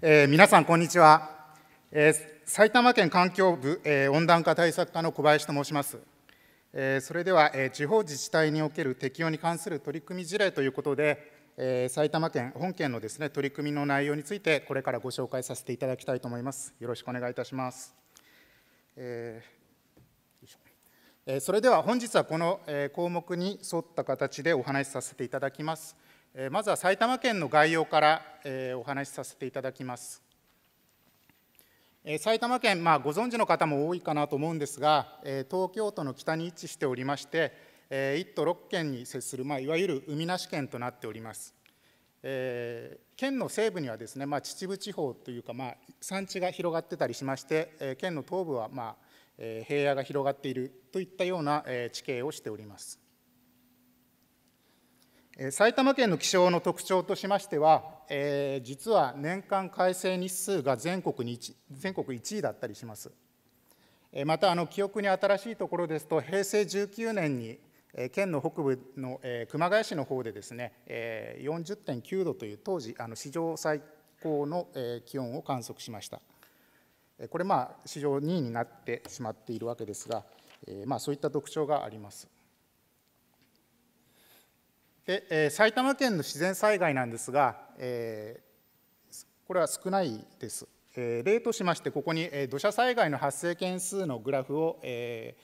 えー、皆さん、こんにちは。えー、埼玉県環境部、えー、温暖化対策課の小林と申します。えー、それでは、えー、地方自治体における適用に関する取り組み事例ということで、えー、埼玉県本県のですね取り組みの内容についてこれからご紹介させていただきたいと思います。よろしくお願いいたします。えー、それでは本日はこの項目に沿った形でお話しさせていただきます。まずは埼玉県の概要からお話しさせていただきます。埼玉県、まあ、ご存知の方も多いかなと思うんですが、東京都の北に位置しておりまして、1都6県に接する、まあ、いわゆる海なし県となっております。えー、県の西部にはですね、まあ、秩父地方というか、まあ、産地が広がってたりしまして、え県の東部は、まあえ平野が広がっているといったような、え地形をしております。埼玉県の気象の特徴としましては、えー、実は年間改正日数が全国に 1, 全国1位だったりします。またあの記憶に新しいところですと平成19年に、県の北部の、熊谷市の方でですね、40.9度という当時あの史上最高の、気温を観測しました。これまあ史上2位になってしまっているわけですが、まあそういった特徴があります。で、え埼玉県の自然災害なんですが、えー、これは少ないです。えー、例としまして、ここに、え土砂災害の発生件数のグラフを、え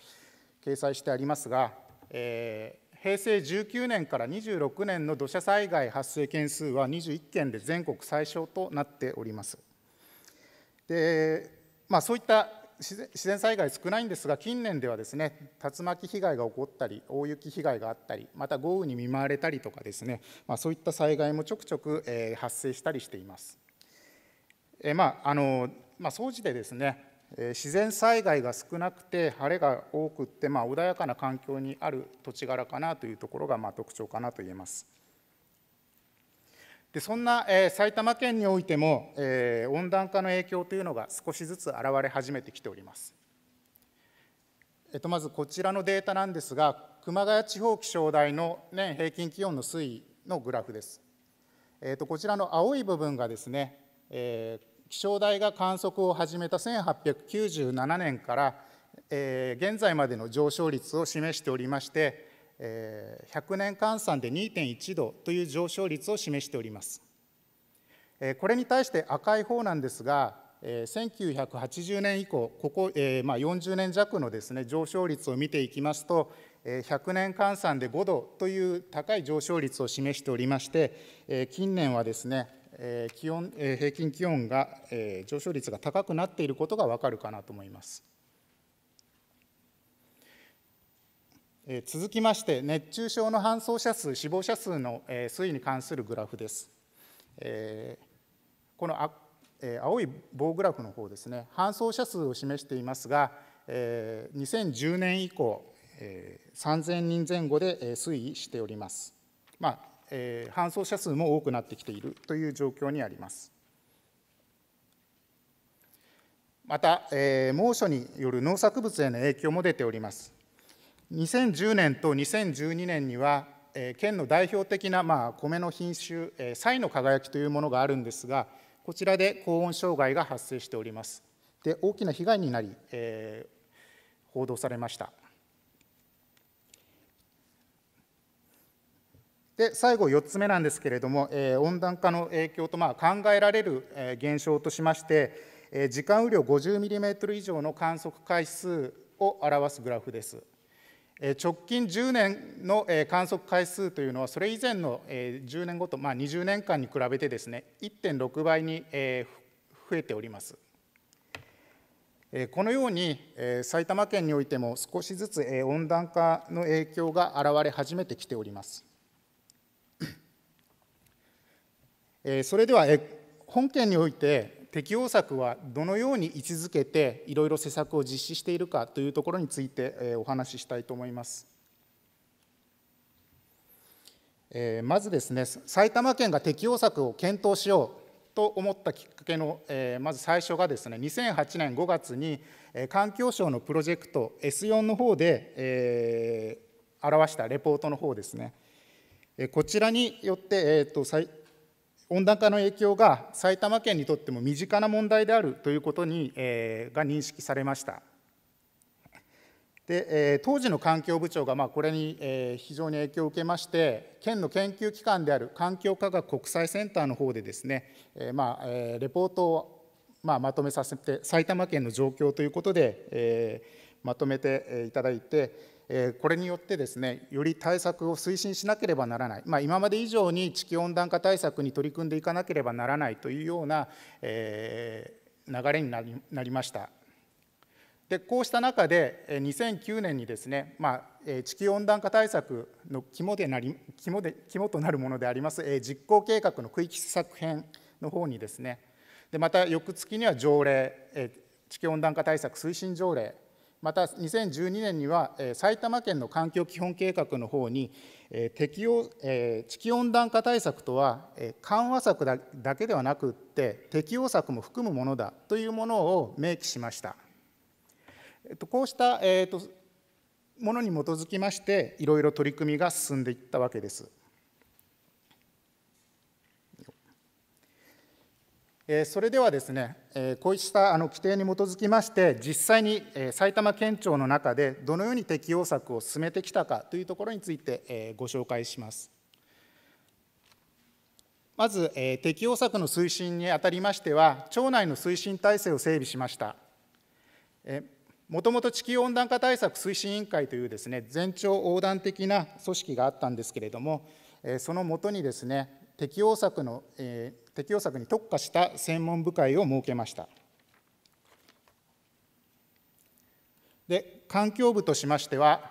ー、掲載してありますが、えー、平成19年から26年の土砂災害発生件数は21件で全国最小となっております。でまあ、そういった自然災害少ないんですが近年ではですね竜巻被害が起こったり大雪被害があったりまた豪雨に見舞われたりとかですね、まあ、そういった災害もちょくちょく、えー、発生したりしています。えー、まああのまあ、総じてですねえ自然災害が少なくて晴れが多くって、まあ、穏やかな環境にある土地柄かなというところがまあ特徴かなと言えます。でそんな、えー、埼玉県においても、えー、温暖化の影響というのが少しずつ現れ始めてきております。えっと、まずこちらのデータなんですが、熊谷地方気象台の年平均気温の推移のグラフです。えっと、こちらの青い部分がですね、えー、気象台が観測を始めた1897年から、え現在までの上昇率を示しておりまして、えー、100年換算で2.1度という上昇率を示しております。えー、これに対して赤い方なんですが、えー、1980年以降、ここ、えーまあ、40年弱のです、ね、上昇率を見ていきますと、えー、100年換算で5度という高い上昇率を示しておりまして、えー、近年はですね、えー気温えー、平均気温が、えー、上昇率が高くなっていることがわかるかなと思います。続きまして熱中症の搬送者数死亡者数の推移に関するグラフです。この青い棒グラフの方ですね搬送者数を示していますが2010年以降3000人前後で推移しております。まあ、搬送者数も多くなってきているという状況にあります。また、猛暑による農作物への影響も出ております。2010年と2012年には、えー、県の代表的な、まあ、米の品種、えー、の輝きというものがあるんですが、こちらで高温障害が発生しております。で大きな被害になり、えー、報道されました。で最後4つ目なんですけれども、えー、温暖化の影響とまあ考えられる、えー、現象としまして、えー、時間雨量50ミリメートル以上の観測回数を表すグラフです。直近10年の観測回数というのは、それ以前の10年ごと、まあ、20年間に比べてですね、1.6倍に増えております。このように埼玉県においても少しずつ温暖化の影響が現れ始めてきております。それでは本県において適応策はどのように位置づけていろいろ施策を実施しているかというところについてお話ししたいと思います。まずですね埼玉県が適用策を検討しようと思ったきっかけのまず最初がですね2008年5月に環境省のプロジェクト S4 の方で表したレポートの方ですねこちらによって、えーと温暖化の影響が埼玉県にとっても身近な問題であるということに、えー、が認識されました。で、えー、当時の環境部長が、まあ、これに、えー、非常に影響を受けまして県の研究機関である環境科学国際センターの方でですね、えーまあえー、レポートを、まあ、まとめさせて埼玉県の状況ということで、えー、まとめていただいて、これによってですねより対策を推進しなければならない、まあ、今まで以上に地球温暖化対策に取り組んでいかなければならないというような、えー、流れになりなりました。でこうした中で2009年にですね、まあ、地球温暖化対策の肝でなり肝で肝となるものであります実行計画の区域施策編の方にですねでまた翌月には条例地球温暖化対策推進条例また2012年には埼玉県の環境基本計画の方に適用地球温暖化対策とは緩和策だけではなくって適用策も含むものだというものを明記しました。こうしたものに基づきましていろいろ取り組みが進んでいったわけです。それではですね、こうした規定に基づきまして、実際に埼玉県庁の中でどのように適用策を進めてきたかというところについてご紹介します。まず、適用策の推進にあたりましては、町内の推進体制を整備しました。もともと地球温暖化対策推進委員会というですね、全庁横断的な組織があったんですけれども、そのもとにですね、適応策の、えー、適応策に特化した専門部会を設けました。で環境部としましては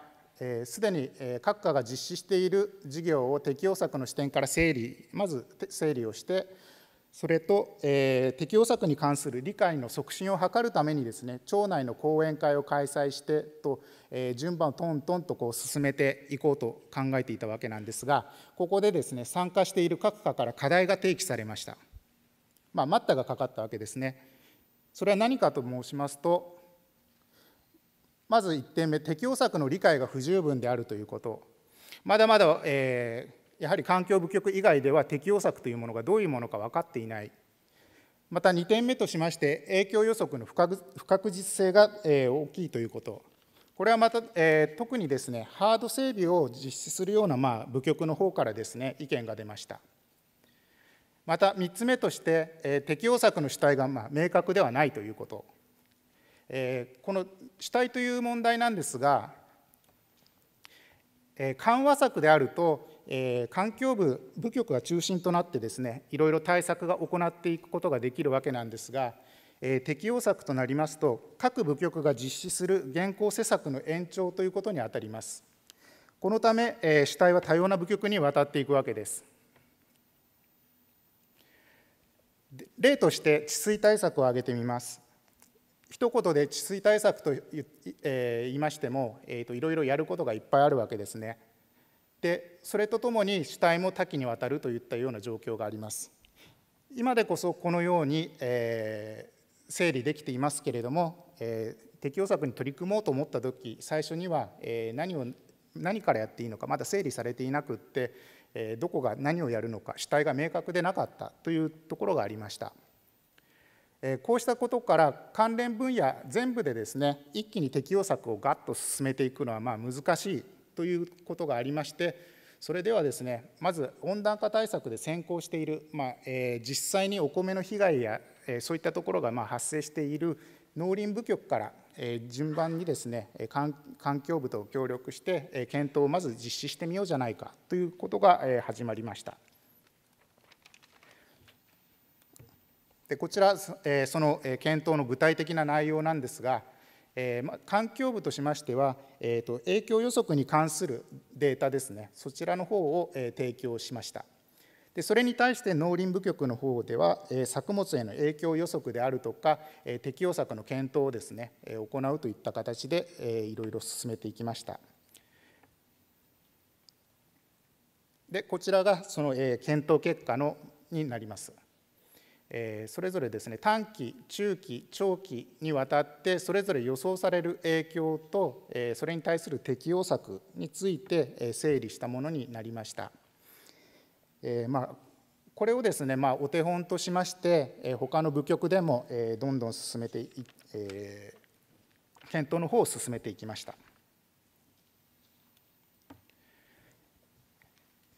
すで、ー、に、えー、各課が実施している事業を適応策の視点から整理まず整理をしてそれと、えー、適用策に関する理解の促進を図るためにですね町内の講演会を開催してと、えー、順番をトントンとこう進めていこうと考えていたわけなんですがここでですね参加している各課から課題が提起されました、まあ、待ったがかかったわけですねそれは何かと申しますとまず1点目適用策の理解が不十分であるということまだまだ、えー、やはり環境部局以外では適用策というものがどういうものか分かっていない、また2点目としまして、影響予測の不確実性が大きいということ、これはまた、え特にですねハード整備を実施するような、まあ、部局の方からですね意見が出ました。また3つ目として、え適用策の主体が、まあ、明確ではないということ、えこの主体という問題なんですが、え緩和策であるとえー、環境部、部局が中心となってですね、いろいろ対策が行っていくことができるわけなんですが、えー、適用策となりますと、各部局が実施する現行施策の延長ということにあたります。このため、えー、主体は多様な部局に渡っていくわけです。例として治水対策を挙げてみます。一言で治水対策と言いましても、えーといろいろやることがいっぱいあるわけですね。でそれとともに主体も多岐にわたるといったような状況があります今でこそこのように、えー、整理できていますけれども、えー、適用策に取り組もうと思った時最初には、えー、何を何からやっていいのかまだ整理されていなくって、えー、どこが何をやるのか主体が明確でなかったというところがありました。こうしたことから関連分野全部でですね一気に適用策をガッと進めていくのはまあ難しいということがありましてそれではですねまず温暖化対策で先行している、まあ、えー、実際にお米の被害や、えー、そういったところがま発生している農林部局から、えー、順番にですね環境部と協力して、え検討をまず実施してみようじゃないかということが、え始まりました。でこちら、えその検討の具体的な内容なんですがえーま、環境部としましては、えーと、影響予測に関するデータですね、そちらの方を、えー、提供しました。でそれに対して農林部局の方では、えー、作物への影響予測であるとか、えー、適用策の検討をですね、えー、行うといった形で、えー、いろいろ進めていきました。でこちらがその、えー、検討結果のになります。えそれぞれですね短期中期長期にわたってそれぞれ予想される影響と、えそれに対する適応策について、え整理したものになりました。えまあ、これをですね、まあ、お手本としまして、え他の部局でも、えどんどん進めてえ検討の方を進めていきました。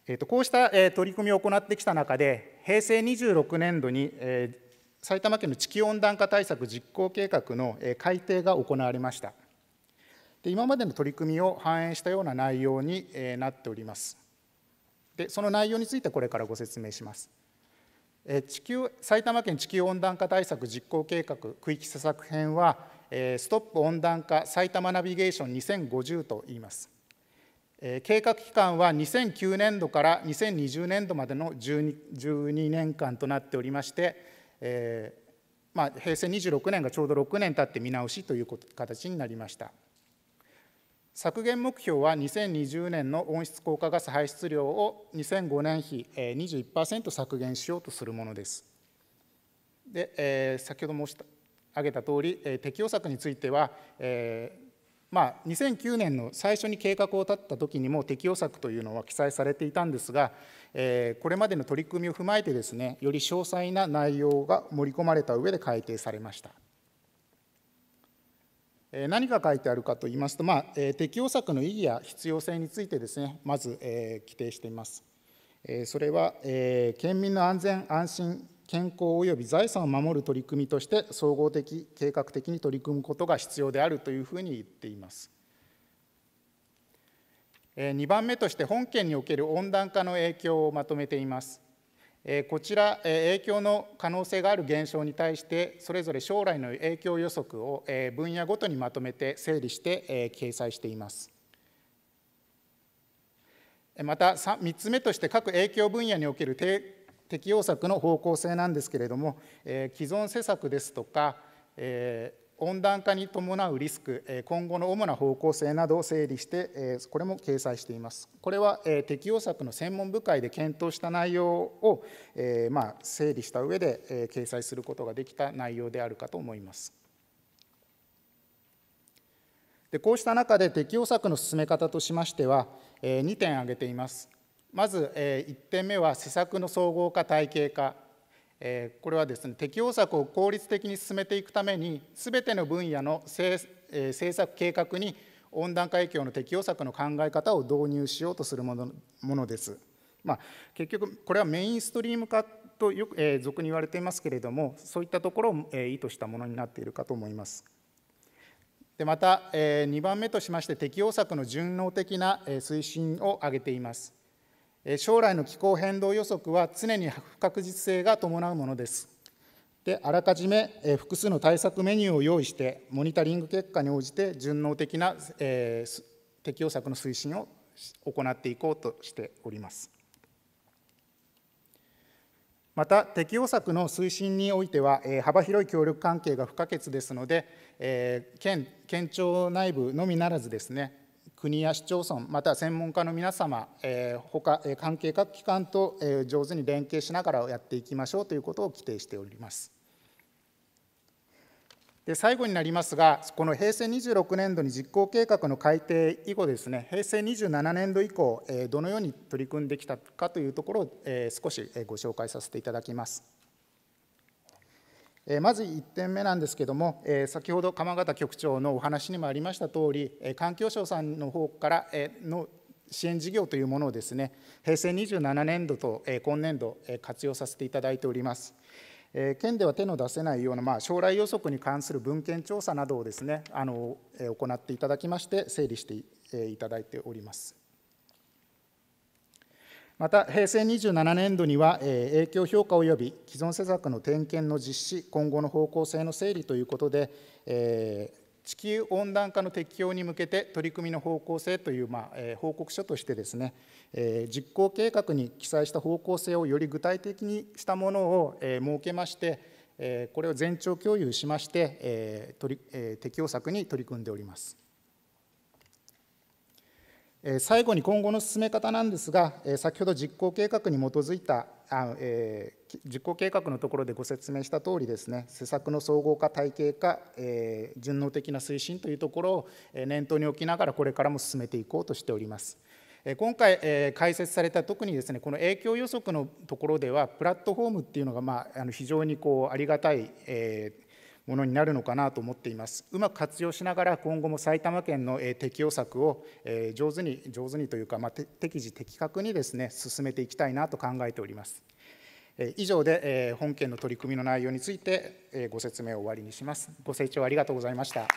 えとこうした取り組みを行ってきた中で平成26年度に、えー、埼玉県の地球温暖化対策実行計画の、えー、改定が行われましたで今までの取り組みを反映したような内容に、えー、なっておりますでその内容についてこれからご説明します、えー、地球埼玉県地球温暖化対策実行計画区域施策編は、えー、ストップ温暖化埼玉ナビゲーション2050と言います計画期間は2009年度から2020年度までの 12, 12年間となっておりまして、えーまあ、平成26年がちょうど6年経って見直しという形になりました削減目標は2020年の温室効果ガス排出量を2005年比21%削減しようとするものですで、えー、先ほど申し上げたとおり、え適用策については、えー、まあ、2009年の最初に計画を立った時にも適用策というのは記載されていたんですが、えー、これまでの取り組みを踏まえてですねより詳細な内容が盛り込まれた上で改定されました。何が書いてあるかと言いますと、まあ、適用策の意義や必要性についてですね、まず、えー、規定しています。えそれは、えー、県民の安全・安心健康及び財産を守る取り組みとして総合的計画的に取り組むことが必要であるというふうに言っています。2番目として本県における温暖化の影響をまとめています。こちら、影響の可能性がある現象に対して、それぞれ将来の影響予測を分野ごとにまとめて整理して掲載しています。また、3つ目として各影響分野における適用策の方向性なんですけれども、え既存施策ですとか、え温暖化に伴うリスク、え今後の主な方向性などを整理して、えこれも掲載しています。これは、え適用策の専門部会で検討した内容を、えまあ、整理した上で、えー、掲載することができた内容であるかと思います。でこうした中で適用策の進め方としましては、え2点挙げています。まず1点目は施策の総合化体系化これはですね適応策を効率的に進めていくためにすべての分野の政策計画に温暖化影響の適応策の考え方を導入しようとするものものです。まあ、結局これはメインストリーム化とよく、え俗に言われていますけれどもそういったところを、え意図したものになっているかと思います。でまた、え2番目としまして適応策の順応的な、え推進を挙げています。将来の気候変動予測は常に不確実性が伴うものです。であらかじめ複数の対策メニューを用意して、モニタリング結果に応じて順応的な、えー、適用策の推進を行っていこうとしております。また適用策の推進においては、え幅広い協力関係が不可欠ですので、え県県庁内部のみならずですね国や市町村、また専門家の皆様、えー、他関係各機関と、え上手に連携しながらやっていきましょうということを規定しております。で最後になりますが、この平成26年度に実行計画の改定以後、ですね平成27年度以降、どのように取り組んできたかというところを少しご紹介させていただきます。まず1点目なんですけれども、先ほど鎌形局長のお話にもありましたとおり、環境省さんの方からの支援事業というものをですね、平成27年度と今年度、活用させていただいております。県では手の出せないような、まあ、将来予測に関する文献調査などをですねあの行っていただきまして、整理していただいております。また平成27年度には、影響評価及び既存施策の点検の実施、今後の方向性の整理ということで、地球温暖化の適用に向けて取り組みの方向性という、報告書としてですね、実行計画に記載した方向性をより具体的にしたものを、設けまして、これを全庁共有しまして、適用策に取り組んでおります。最後に今後の進め方なんですが、先ほど実行計画に基づいたあ、えー、実行計画のところでご説明したとおりですね、施策の総合化、体系化、えー、順応的な推進というところを念頭に置きながら、これからも進めていこうとしております。今回、えー、開された特にですねこの影響予測のところではプラットフォームっていうのが、まあ、あの非常にこうありがたい、えものになるのかなと思っています。うまく活用しながら今後も埼玉県の適用策を上手に上手にというか、まあ、適時的確にですね進めていきたいなと考えております。以上で本件の取り組みの内容についてご説明を終わりにします。ご清聴ありがとうございました。